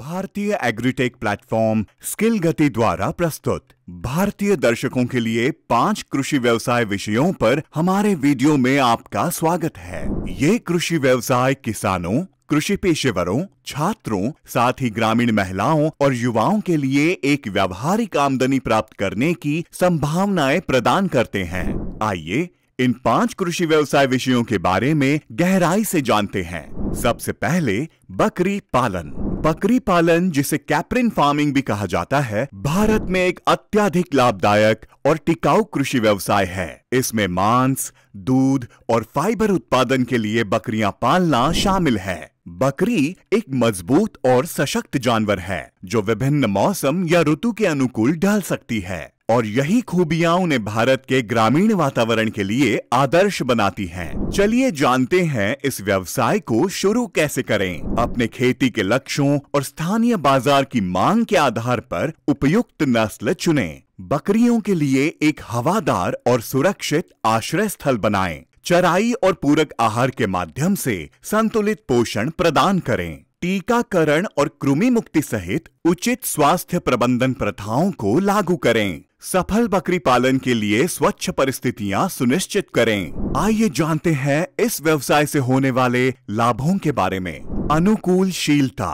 भारतीय agritech platform skill गति द्वारा प्रस्तुत भारतीय दर्शकों के लिए पांच कृषि व्यवसाय विषयों पर हमारे वीडियो में आपका स्वागत है ये कृषि व्यवसाय किसानों कृषि पेशेवरों छात्रों साथ ही ग्रामीण महिलाओं और युवाओं के लिए एक व्यावहारिक आमदनी प्राप्त करने की संभावनाएं प्रदान करते हैं आइए इन पांच कृषि व्यवसाय विषयों के बारे में गहराई से जानते हैं सबसे पहले बकरी पालन बकरी पालन जिसे कैप्रिन फार्मिंग भी कहा जाता है भारत में एक अत्याधिक लाभदायक और टिकाऊ कृषि व्यवसाय है इसमें मांस दूध और फाइबर उत्पादन के लिए बकरियां पालना शामिल है बकरी एक मजबूत और सशक्त जानवर है जो विभिन्न मौसम या ऋतु के अनुकूल ढाल सकती है और यही खूबियां उन्हें भारत के ग्रामीण वातावरण के लिए आदर्श बनाती हैं। चलिए जानते हैं इस व्यवसाय को शुरू कैसे करें अपने खेती के लक्ष्यों और स्थानीय बाजार की मांग के आधार पर उपयुक्त नस्ल चुने बकरियों के लिए एक हवादार और सुरक्षित आश्रय स्थल बनाएं। चराई और पूरक आहार के माध्यम से संतुलित पोषण प्रदान करें टीकाकरण और कृमि मुक्ति सहित उचित स्वास्थ्य प्रबंधन प्रथाओं को लागू करें सफल बकरी पालन के लिए स्वच्छ परिस्थितियां सुनिश्चित करें आइए जानते हैं इस व्यवसाय से होने वाले लाभों के बारे में अनुकूलशीलता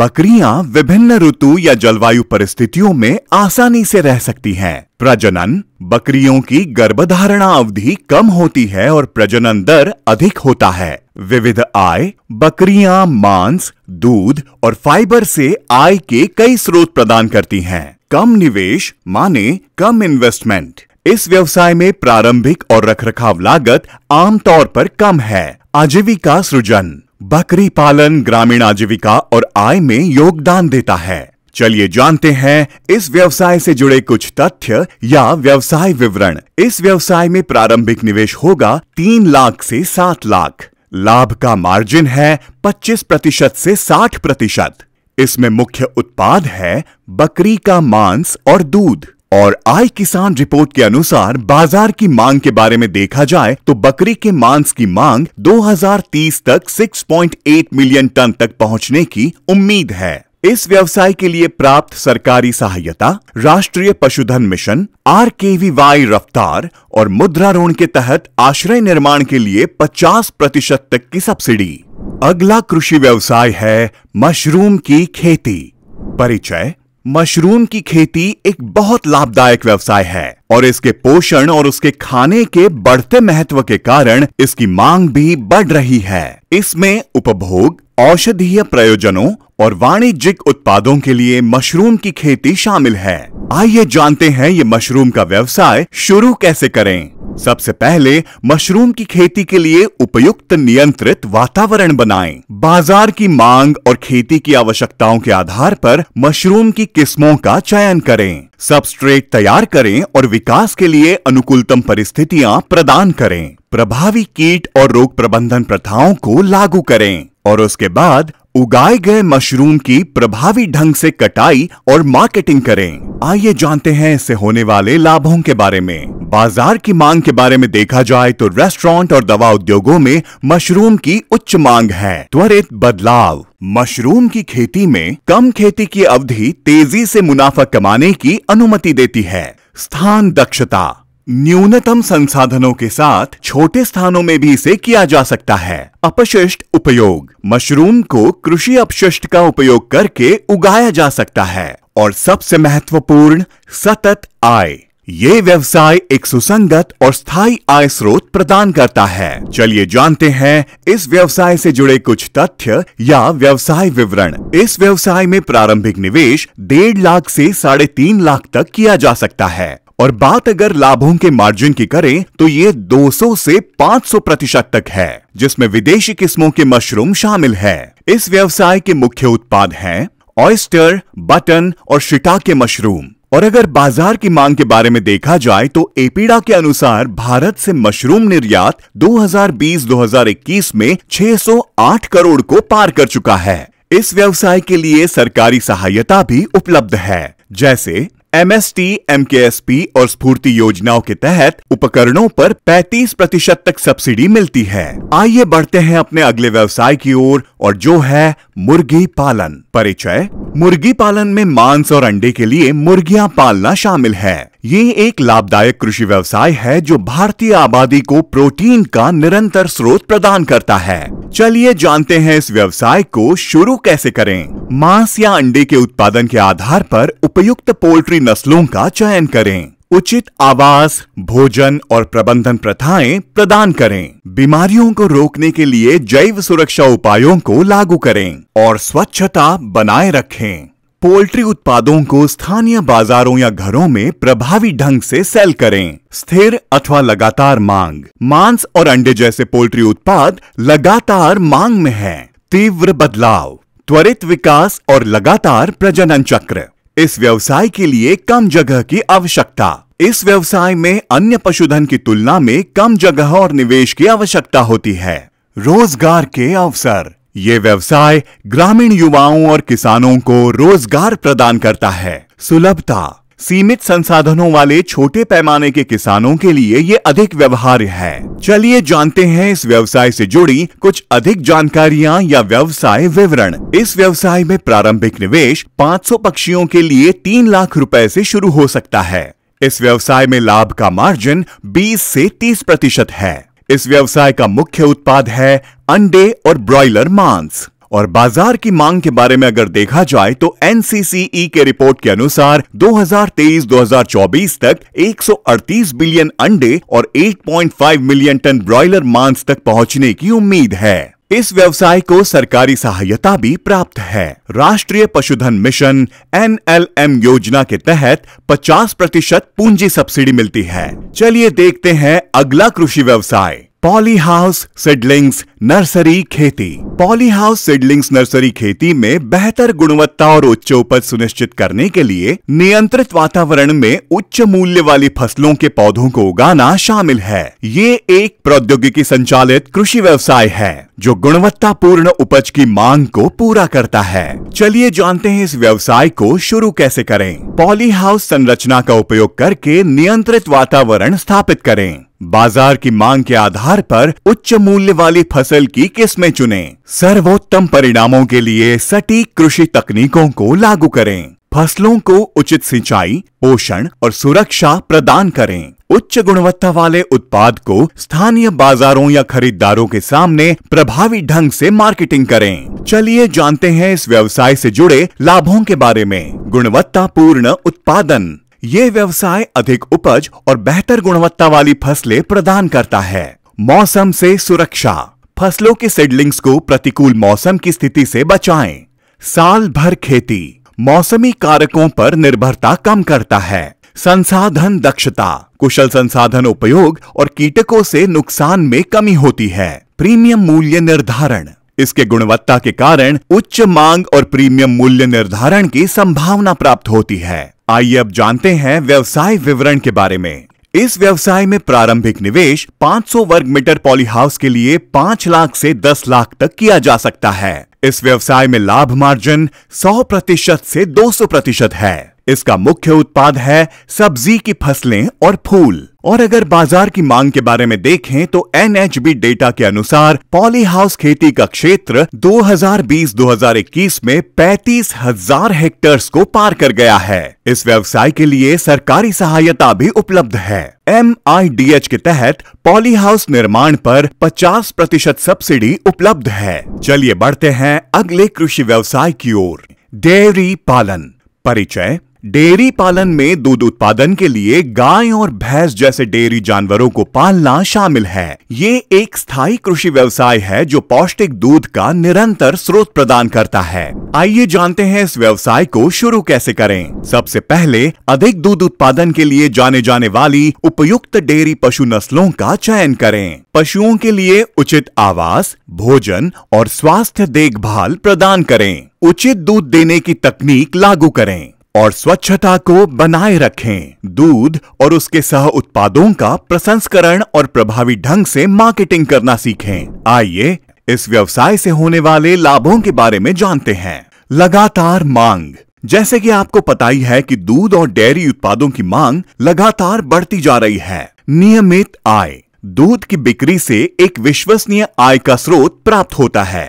बकरियां विभिन्न ऋतु या जलवायु परिस्थितियों में आसानी से रह सकती हैं। प्रजनन बकरियों की गर्भधारणा अवधि कम होती है और प्रजनन दर अधिक होता है विविध आय बकरियां मांस दूध और फाइबर से आय के कई स्रोत प्रदान करती हैं कम निवेश माने कम इन्वेस्टमेंट इस व्यवसाय में प्रारंभिक और रखरखाव लागत आमतौर पर कम है आजीविका सृजन बकरी पालन ग्रामीण आजीविका और आय में योगदान देता है चलिए जानते हैं इस व्यवसाय से जुड़े कुछ तथ्य या व्यवसाय विवरण इस व्यवसाय में प्रारंभिक निवेश होगा तीन लाख से सात लाख लाभ का मार्जिन है 25 प्रतिशत से 60 प्रतिशत इसमें मुख्य उत्पाद है बकरी का मांस और दूध और आई किसान रिपोर्ट के अनुसार बाजार की मांग के बारे में देखा जाए तो बकरी के मांस की मांग 2030 तक 6.8 मिलियन टन तक पहुंचने की उम्मीद है इस व्यवसाय के लिए प्राप्त सरकारी सहायता राष्ट्रीय पशुधन mission R K V Y रफ्तार और मुद्रा ऋण के तहत आश्रय निर्माण के लिए 50 प्रतिशत तक की सब्सिडी अगला कृषि व्यवसाय है मशरूम की खेती परिचय मशरूम की खेती एक बहुत लाभदायक व्यवसाय है और इसके पोषण और उसके खाने के बढ़ते महत्व के कारण इसकी मांग भी बढ़ रही है इसमें उपभोग औषधीय प्रयोजनों और वाणिज्यिक उत्पादों के लिए मशरूम की खेती शामिल है आइए जानते हैं ये मशरूम का व्यवसाय शुरू कैसे करें सबसे पहले मशरूम की खेती के लिए उपयुक्त नियंत्रित वातावरण बनाएं। बाजार की मांग और खेती की आवश्यकताओं के आधार पर मशरूम की किस्मों का चयन करें सबस्ट्रेट तैयार करें और विकास के लिए अनुकूलतम परिस्थितियां प्रदान करें प्रभावी कीट और रोग प्रबंधन प्रथाओं को लागू करें और उसके बाद उगाए गए मशरूम की प्रभावी ढंग से कटाई और मार्केटिंग करें आइए जानते हैं इससे होने वाले लाभों के बारे में बाजार की मांग के बारे में देखा जाए तो रेस्टोरेंट और दवा उद्योगों में मशरूम की उच्च मांग है त्वरित बदलाव मशरूम की खेती में कम खेती की अवधि तेजी से मुनाफा कमाने की अनुमति देती है स्थान दक्षता न्यूनतम संसाधनों के साथ छोटे स्थानों में भी इसे किया जा सकता है अपशिष्ट उपयोग मशरूम को कृषि अपशिष्ट का उपयोग करके उगाया जा सकता है और सबसे महत्वपूर्ण सतत आय ये व्यवसाय एक सुसंगत और स्थायी आय स्रोत प्रदान करता है चलिए जानते हैं इस व्यवसाय से जुड़े कुछ तथ्य या व्यवसाय विवरण इस व्यवसाय में प्रारंभिक निवेश डेढ़ लाख से साढ़े तीन लाख तक किया जा सकता है और बात अगर लाभों के मार्जिन की करें तो ये 200 से 500 प्रतिशत तक है जिसमें विदेशी किस्मों के मशरूम शामिल है इस व्यवसाय के मुख्य उत्पाद हैं ऑयस्टर बटन और शिटा के मशरूम और अगर बाजार की मांग के बारे में देखा जाए तो एपीडा के अनुसार भारत से मशरूम निर्यात 2020-2021 में 608 करोड़ को पार कर चुका है इस व्यवसाय के लिए सरकारी सहायता भी उपलब्ध है जैसे एमएसटी एमकेएसपी और स्फूर्ति योजनाओं के तहत उपकरणों पर 35 प्रतिशत तक सब्सिडी मिलती है आइए बढ़ते हैं अपने अगले व्यवसाय की ओर और, और जो है मुर्गी पालन परिचय मुर्गी पालन में मांस और अंडे के लिए मुर्गियां पालना शामिल है ये एक लाभदायक कृषि व्यवसाय है जो भारतीय आबादी को प्रोटीन का निरंतर स्रोत प्रदान करता है चलिए जानते हैं इस व्यवसाय को शुरू कैसे करें मांस या अंडे के उत्पादन के आधार पर उपयुक्त पोल्ट्री नस्लों का चयन करें उचित आवास भोजन और प्रबंधन प्रथाएं प्रदान करें बीमारियों को रोकने के लिए जैव सुरक्षा उपायों को लागू करें और स्वच्छता बनाए रखें पोल्ट्री उत्पादों को स्थानीय बाजारों या घरों में प्रभावी ढंग से सेल करें स्थिर अथवा लगातार मांग मांस और अंडे जैसे पोल्ट्री उत्पाद लगातार मांग में है तीव्र बदलाव त्वरित विकास और लगातार प्रजनन चक्र इस व्यवसाय के लिए कम जगह की आवश्यकता इस व्यवसाय में अन्य पशुधन की तुलना में कम जगह और निवेश की आवश्यकता होती है रोजगार के अवसर ये व्यवसाय ग्रामीण युवाओं और किसानों को रोजगार प्रदान करता है सुलभता सीमित संसाधनों वाले छोटे पैमाने के किसानों के लिए ये अधिक व्यवहार्य है चलिए जानते हैं इस व्यवसाय से जुड़ी कुछ अधिक जानकारियाँ या व्यवसाय विवरण इस व्यवसाय में प्रारंभिक निवेश 500 पक्षियों के लिए तीन लाख रुपए से शुरू हो सकता है इस व्यवसाय में लाभ का मार्जिन 20 से 30 प्रतिशत है इस व्यवसाय का मुख्य उत्पाद है अंडे और ब्रॉयलर मांस और बाजार की मांग के बारे में अगर देखा जाए तो एनसीसीई के रिपोर्ट के अनुसार 2023-2024 तक 138 बिलियन अंडे और 8.5 मिलियन टन ब्रॉयलर मांस तक पहुंचने की उम्मीद है इस व्यवसाय को सरकारी सहायता भी प्राप्त है राष्ट्रीय पशुधन मिशन एन योजना के तहत 50 प्रतिशत पूंजी सब्सिडी मिलती है चलिए देखते हैं अगला कृषि व्यवसाय पॉली हाउस सिडलिंग्स नर्सरी खेती पॉली हाउस सिडलिंग्स नर्सरी खेती में बेहतर गुणवत्ता और उच्च उपज सुनिश्चित करने के लिए नियंत्रित वातावरण में उच्च मूल्य वाली फसलों के पौधों को उगाना शामिल है ये एक प्रौद्योगिकी संचालित कृषि व्यवसाय है जो गुणवत्ता पूर्ण उपज की मांग को पूरा करता है चलिए जानते हैं इस व्यवसाय को शुरू कैसे करें पॉली हाउस संरचना का उपयोग करके नियंत्रित वातावरण स्थापित करें बाजार की मांग के आधार पर उच्च मूल्य वाली फसल की किस्में चुनें। सर्वोत्तम परिणामों के लिए सटीक कृषि तकनीकों को लागू करें फसलों को उचित सिंचाई पोषण और सुरक्षा प्रदान करें उच्च गुणवत्ता वाले उत्पाद को स्थानीय बाजारों या खरीदारों के सामने प्रभावी ढंग से मार्केटिंग करें चलिए जानते हैं इस व्यवसाय से जुड़े लाभों के बारे में गुणवत्तापूर्ण उत्पादन ये व्यवसाय अधिक उपज और बेहतर गुणवत्ता वाली फसलें प्रदान करता है मौसम से सुरक्षा फसलों के सिडलिंग्स को प्रतिकूल मौसम की स्थिति से बचाएं। साल भर खेती मौसमी कारकों पर निर्भरता कम करता है संसाधन दक्षता कुशल संसाधन उपयोग और कीटकों से नुकसान में कमी होती है प्रीमियम मूल्य निर्धारण इसके गुणवत्ता के कारण उच्च मांग और प्रीमियम मूल्य निर्धारण की संभावना प्राप्त होती है आइए अब जानते हैं व्यवसाय विवरण के बारे में इस व्यवसाय में प्रारंभिक निवेश 500 वर्ग मीटर पॉली हाउस के लिए 5 लाख से 10 लाख तक किया जा सकता है इस व्यवसाय में लाभ मार्जिन 100 प्रतिशत से 200 प्रतिशत है इसका मुख्य उत्पाद है सब्जी की फसलें और फूल और अगर बाजार की मांग के बारे में देखें तो एन डेटा के अनुसार पॉलीहाउस खेती का क्षेत्र 2020-2021 में पैतीस हजार हेक्टर्स को पार कर गया है इस व्यवसाय के लिए सरकारी सहायता भी उपलब्ध है एम के तहत पॉलीहाउस निर्माण पर 50 प्रतिशत सब्सिडी उपलब्ध है चलिए बढ़ते हैं अगले कृषि व्यवसाय की ओर डेयरी पालन परिचय डेयरी पालन में दूध उत्पादन के लिए गाय और भैंस जैसे डेयरी जानवरों को पालना शामिल है ये एक स्थायी कृषि व्यवसाय है जो पौष्टिक दूध का निरंतर स्रोत प्रदान करता है आइए जानते हैं इस व्यवसाय को शुरू कैसे करें सबसे पहले अधिक दूध उत्पादन के लिए जाने जाने वाली उपयुक्त डेयरी पशु नस्लों का चयन करें पशुओं के लिए उचित आवास भोजन और स्वास्थ्य देखभाल प्रदान करें उचित दूध देने की तकनीक लागू करें और स्वच्छता को बनाए रखें दूध और उसके सह उत्पादों का प्रसंस्करण और प्रभावी ढंग से मार्केटिंग करना सीखें आइए इस व्यवसाय से होने वाले लाभों के बारे में जानते हैं लगातार मांग जैसे कि आपको पता ही है कि दूध और डेयरी उत्पादों की मांग लगातार बढ़ती जा रही है नियमित आय दूध की बिक्री से एक विश्वसनीय आय का स्रोत प्राप्त होता है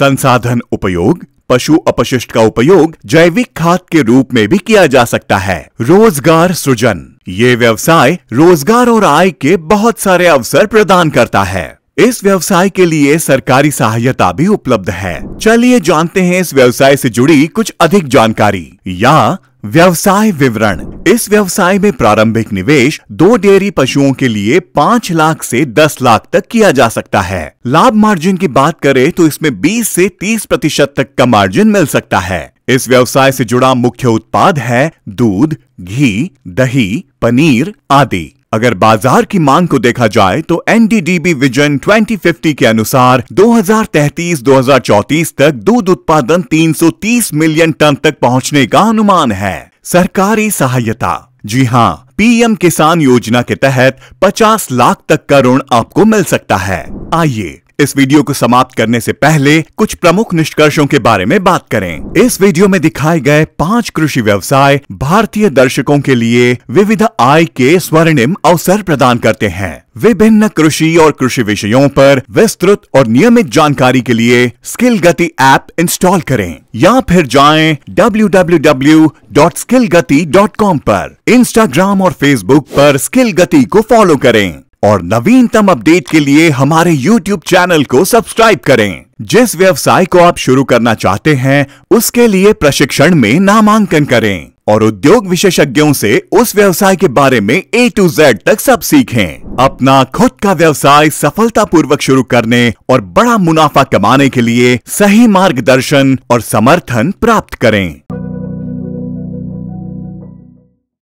संसाधन उपयोग पशु अपशिष्ट का उपयोग जैविक खाद के रूप में भी किया जा सकता है रोजगार सृजन ये व्यवसाय रोजगार और आय के बहुत सारे अवसर प्रदान करता है इस व्यवसाय के लिए सरकारी सहायता भी उपलब्ध है चलिए जानते हैं इस व्यवसाय से जुड़ी कुछ अधिक जानकारी या व्यवसाय विवरण इस व्यवसाय में प्रारंभिक निवेश दो डेयरी पशुओं के लिए पाँच लाख से दस लाख तक किया जा सकता है लाभ मार्जिन की बात करें तो इसमें बीस से तीस प्रतिशत तक का मार्जिन मिल सकता है इस व्यवसाय से जुड़ा मुख्य उत्पाद है दूध घी दही पनीर आदि अगर बाजार की मांग को देखा जाए तो एनडीडीबी विजन 2050 के अनुसार 2033-2034 तक दूध उत्पादन 330 मिलियन टन तक पहुंचने का अनुमान है सरकारी सहायता जी हाँ पीएम किसान योजना के तहत 50 लाख तक का ऋण आपको मिल सकता है आइए इस वीडियो को समाप्त करने से पहले कुछ प्रमुख निष्कर्षों के बारे में बात करें इस वीडियो में दिखाए गए पांच कृषि व्यवसाय भारतीय दर्शकों के लिए विविध आय के स्वर्णिम अवसर प्रदान करते हैं विभिन्न कृषि और कृषि विषयों पर विस्तृत और नियमित जानकारी के लिए स्किल गति ऐप इंस्टॉल करें या फिर जाएं www.skillgati.com पर इंस्टाग्राम और फेसबुक पर स्किल गति को फॉलो करें और नवीनतम अपडेट के लिए हमारे YouTube चैनल को सब्सक्राइब करें जिस व्यवसाय को आप शुरू करना चाहते हैं उसके लिए प्रशिक्षण में नामांकन करें और उद्योग विशेषज्ञों से उस व्यवसाय के बारे में ए टू जेड तक सब सीखें अपना खुद का व्यवसाय सफलतापूर्वक शुरू करने और बड़ा मुनाफा कमाने के लिए सही मार्गदर्शन और समर्थन प्राप्त करें